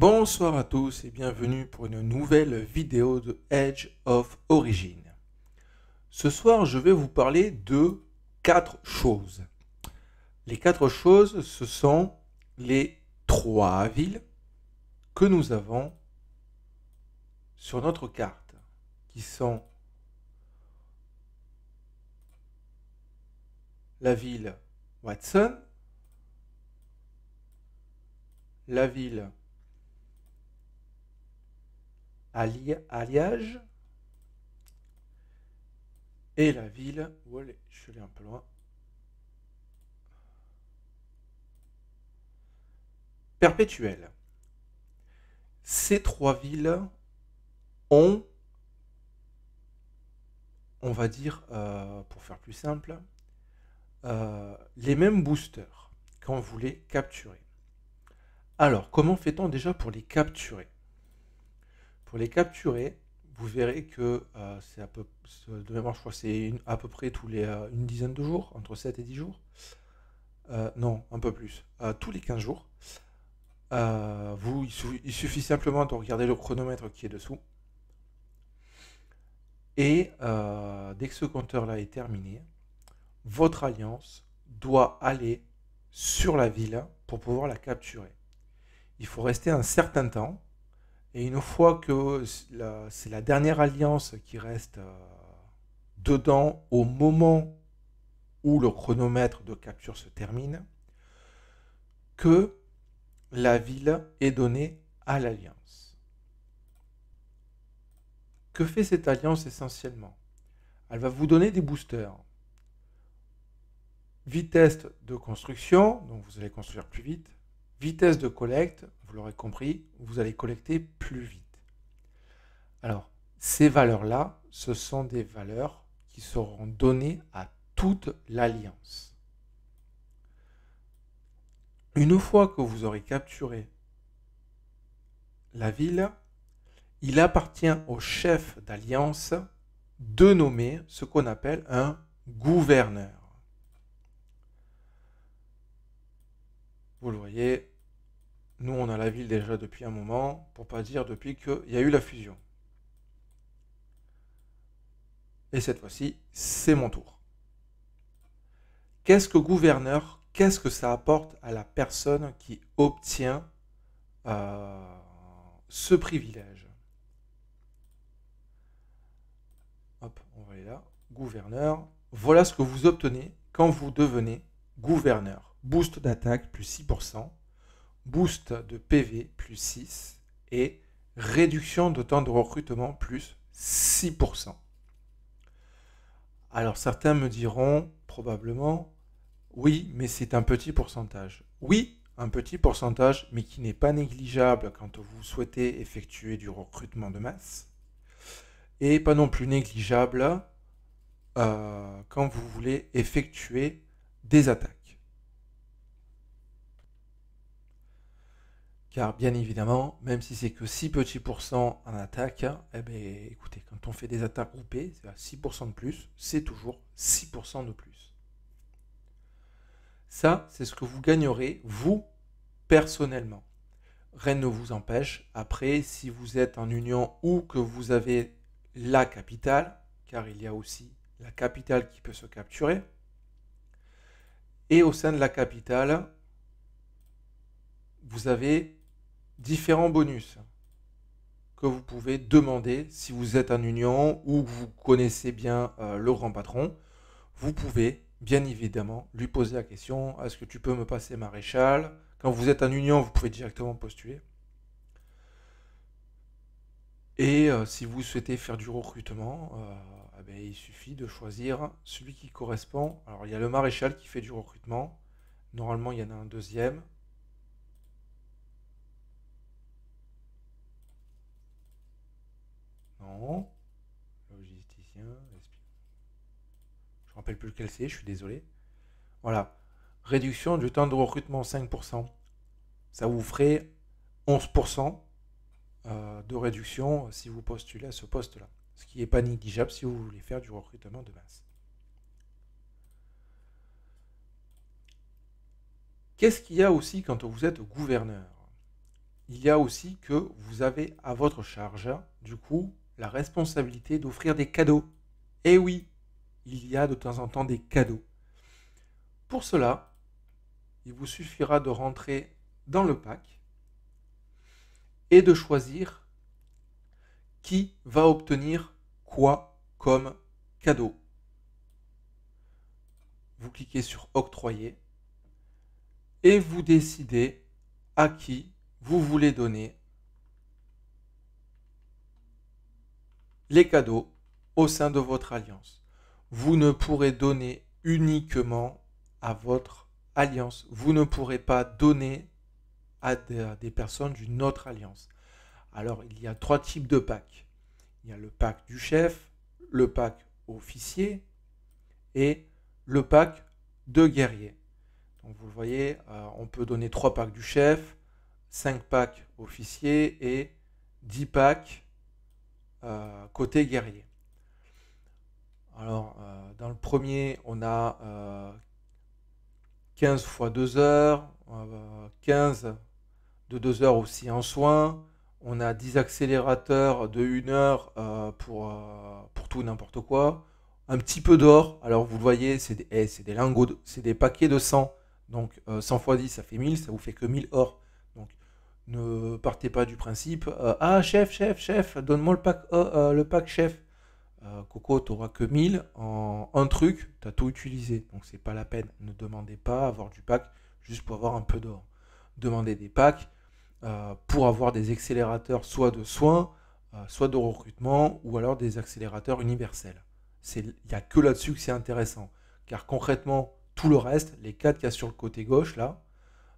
Bonsoir à tous et bienvenue pour une nouvelle vidéo de Edge of Origin. Ce soir, je vais vous parler de quatre choses. Les quatre choses, ce sont les trois villes que nous avons sur notre carte, qui sont la ville Watson, la ville Alliage et la ville. Où Je suis un peu loin. Perpétuel. Ces trois villes ont, on va dire, euh, pour faire plus simple, euh, les mêmes boosters quand vous les capturez. Alors, comment fait-on déjà pour les capturer pour les capturer, vous verrez que euh, c'est à peu de mémoire, je crois c'est à peu près tous les euh, une dizaine de jours, entre 7 et 10 jours. Euh, non, un peu plus. tous les 15 jours. vous, il suffit simplement de regarder le chronomètre qui est dessous. Et dès que ce compteur-là est terminé, votre alliance doit aller sur la ville pour pouvoir la capturer. Il faut rester un certain temps, et une fois que c'est la dernière alliance qui reste euh, dedans au moment où le chronomètre de capture se termine, que la ville est donnée à l'alliance. Que fait cette alliance essentiellement Elle va vous donner des boosters. Vitesse de construction, donc vous allez construire plus vite. Vitesse de collecte, vous l'aurez compris, vous allez collecter plus vite. Alors, ces valeurs-là, ce sont des valeurs qui seront données à toute l'alliance. Une fois que vous aurez capturé la ville, il appartient au chef d'alliance de nommer ce qu'on appelle un gouverneur. Vous le voyez, nous on a la ville déjà depuis un moment, pour pas dire depuis qu'il y a eu la fusion. Et cette fois-ci, c'est mon tour. Qu'est-ce que gouverneur Qu'est-ce que ça apporte à la personne qui obtient euh, ce privilège Hop, on va aller là. Gouverneur. Voilà ce que vous obtenez quand vous devenez gouverneur boost d'attaque plus 6%, boost de PV plus 6 et réduction de temps de recrutement plus 6%. Alors certains me diront probablement, oui, mais c'est un petit pourcentage. Oui, un petit pourcentage, mais qui n'est pas négligeable quand vous souhaitez effectuer du recrutement de masse. Et pas non plus négligeable euh, quand vous voulez effectuer des attaques. Car bien évidemment, même si c'est que 6 petits pourcents en attaque, hein, eh bien, écoutez, quand on fait des attaques groupées, c'est 6% de plus, c'est toujours 6% de plus. Ça, c'est ce que vous gagnerez, vous, personnellement. Rien ne vous empêche, après, si vous êtes en union ou que vous avez la capitale, car il y a aussi la capitale qui peut se capturer, et au sein de la capitale, vous avez différents bonus que vous pouvez demander si vous êtes en union ou que vous connaissez bien euh, le grand patron. Vous pouvez bien évidemment lui poser la question est-ce que tu peux me passer maréchal Quand vous êtes en union, vous pouvez directement postuler. Et euh, si vous souhaitez faire du recrutement, euh, eh il suffit de choisir celui qui correspond. Alors il y a le maréchal qui fait du recrutement. Normalement, il y en a un deuxième. Logisticien, Je ne me rappelle plus lequel c'est, je suis désolé. Voilà. Réduction du temps de recrutement 5%. Ça vous ferait 11% euh, de réduction si vous postulez à ce poste-là. Ce qui n'est pas négligeable si vous voulez faire du recrutement de masse. Qu'est-ce qu'il y a aussi quand vous êtes gouverneur Il y a aussi que vous avez à votre charge, hein, du coup, responsabilité d'offrir des cadeaux. et eh oui, il y a de temps en temps des cadeaux. Pour cela, il vous suffira de rentrer dans le pack et de choisir qui va obtenir quoi comme cadeau. Vous cliquez sur octroyer et vous décidez à qui vous voulez donner les cadeaux au sein de votre alliance. Vous ne pourrez donner uniquement à votre alliance. Vous ne pourrez pas donner à des personnes d'une autre alliance. Alors, il y a trois types de packs. Il y a le pack du chef, le pack officier et le pack de guerrier. Donc, vous voyez, euh, on peut donner trois packs du chef, cinq packs officiers et dix packs euh, côté guerrier. Alors, euh, dans le premier, on a 15 euh, fois 2 heures, 15 de 2 heures aussi en soins, on a 10 accélérateurs de 1 heure pour, pour tout n'importe quoi, un petit peu d'or, alors vous le voyez, c'est des, eh, des lingots, c'est des paquets de 100, donc 100 fois 10 ça fait 1000, ça vous fait que 1000 or. Ne partez pas du principe euh, Ah, chef, chef, chef, donne-moi le pack, euh, euh, le pack chef. Coco, tu n'auras que 1000. En un truc, tu as tout utilisé. Donc, c'est pas la peine. Ne demandez pas avoir du pack juste pour avoir un peu d'or. Demandez des packs pour avoir des accélérateurs soit de soins, soit de recrutement, ou alors des accélérateurs universels. Il n'y a que là-dessus que c'est intéressant. Car concrètement, tout le reste, les 4 qu'il y a sur le côté gauche, là,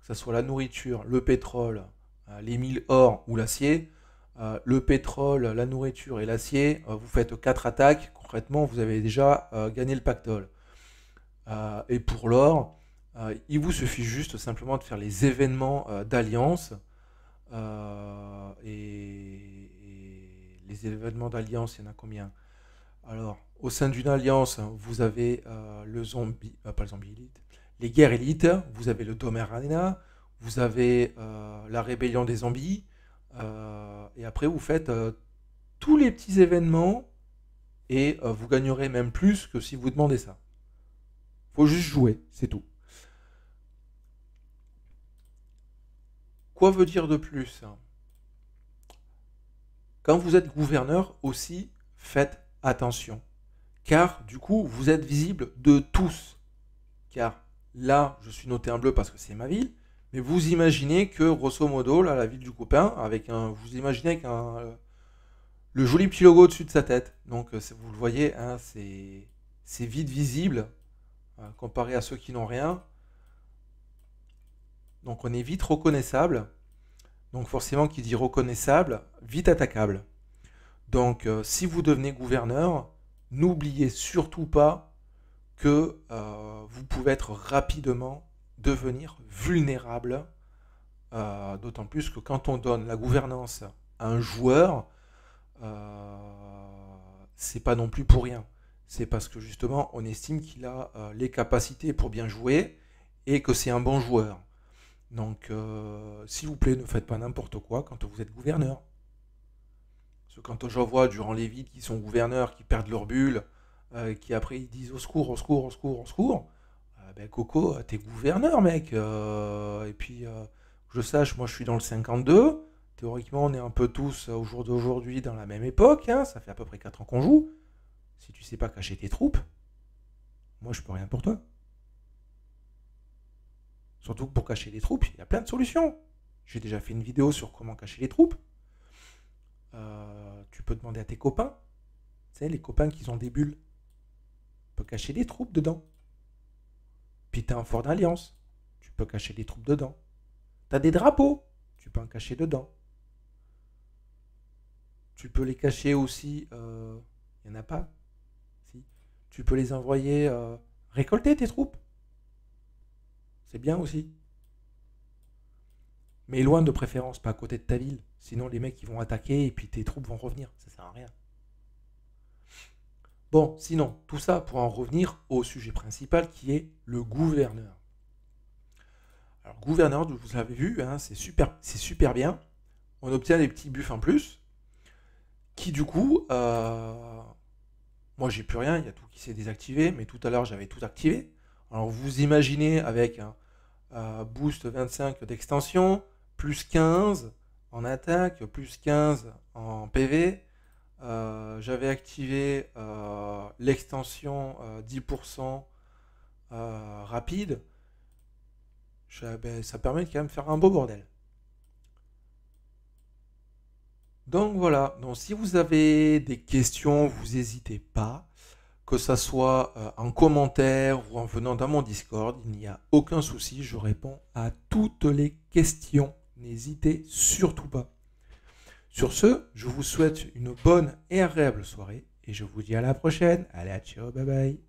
que ce soit la nourriture, le pétrole, euh, les mille or ou l'acier, euh, le pétrole, la nourriture et l'acier, euh, vous faites quatre attaques, concrètement vous avez déjà gagné le pactole. et pour l'or, il vous suffit juste simplement de faire les événements d'alliance. et, les événements d'alliance, il y en a combien Alors, au sein d'une alliance, vous avez le zombie, pas le zombie élite, les guerres élites, vous avez le Domer Arena, vous avez euh, la rébellion des zombies, euh, et après vous faites euh, tous les petits événements, et vous gagnerez même plus que si vous demandez ça. Faut juste jouer, c'est tout. Quoi veut dire de plus Quand vous êtes gouverneur aussi, faites attention. Car du coup, vous êtes visible de tous. Car là, je suis noté en bleu parce que c'est ma ville. Mais vous imaginez que, grosso modo, là, la ville du copain, avec un, vous imaginez qu'un euh, le joli petit logo au-dessus de sa tête. Donc, euh, vous le voyez, hein, c'est vite visible euh, comparé à ceux qui n'ont rien. Donc, on est vite reconnaissable. Donc, forcément, qui dit reconnaissable, vite attaquable. Donc, si vous devenez gouverneur, n'oubliez surtout pas que vous pouvez être rapidement devenir vulnérable, euh, d'autant plus que quand on donne la gouvernance à un joueur, euh, c'est pas non plus pour rien. C'est parce que justement, on estime qu'il a euh, les capacités pour bien jouer et que c'est un bon joueur. Donc, s'il vous plaît, ne faites pas n'importe quoi quand vous êtes gouverneur. Parce que quand j'en vois durant les vides qui sont gouverneurs, qui perdent leur bulle, qui après ils disent au secours, au secours, au secours, au secours, ah ben Coco, t'es gouverneur, mec. Euh, et puis, euh, je sache, moi, je suis dans le 52. Théoriquement, on est un peu tous, euh, au jour d'aujourd'hui, dans la même époque. Hein. Ça fait à peu près 4 ans qu'on joue. Si tu sais pas cacher tes troupes, moi, je peux rien pour toi. Surtout que pour cacher les troupes, il y a plein de solutions. J'ai déjà fait une vidéo sur comment cacher les troupes. tu peux demander à tes copains, tu sais, les copains qui ont des bulles. Tu peux cacher des troupes dedans. Puis t'as un fort d'alliance, tu peux cacher des troupes dedans. T'as des drapeaux, tu peux en cacher dedans. Tu peux les cacher aussi, il euh, n'y en a pas. Si. Tu peux les envoyer euh, récolter tes troupes. C'est bien aussi. Mais loin de préférence, pas à côté de ta ville. Sinon les mecs vont attaquer et puis tes troupes vont revenir. Ça sert à rien. Bon, sinon, tout ça pour en revenir au sujet principal qui est le gouverneur. Alors, gouverneur, vous l'avez vu, hein, c'est super, super bien. On obtient des petits buffs en plus qui, du coup, euh, moi j'ai plus rien, il y a tout qui s'est désactivé, mais tout à l'heure j'avais tout activé. Alors, vous imaginez avec un euh, boost 25 d'extension, plus 15 en attaque, plus 15 en PV, euh, j'avais activé euh, l'extension 10% euh, rapide. Ben, ça permet de quand même faire un beau bordel. Donc voilà, donc si vous avez des questions, vous n'hésitez pas, que ça soit en commentaire ou en venant dans mon Discord, il n'y a aucun souci, je réponds à toutes les questions. N'hésitez surtout pas. Sur ce, je vous souhaite une bonne et agréable soirée et je vous dis à la prochaine. Allez, à ciao, bye bye.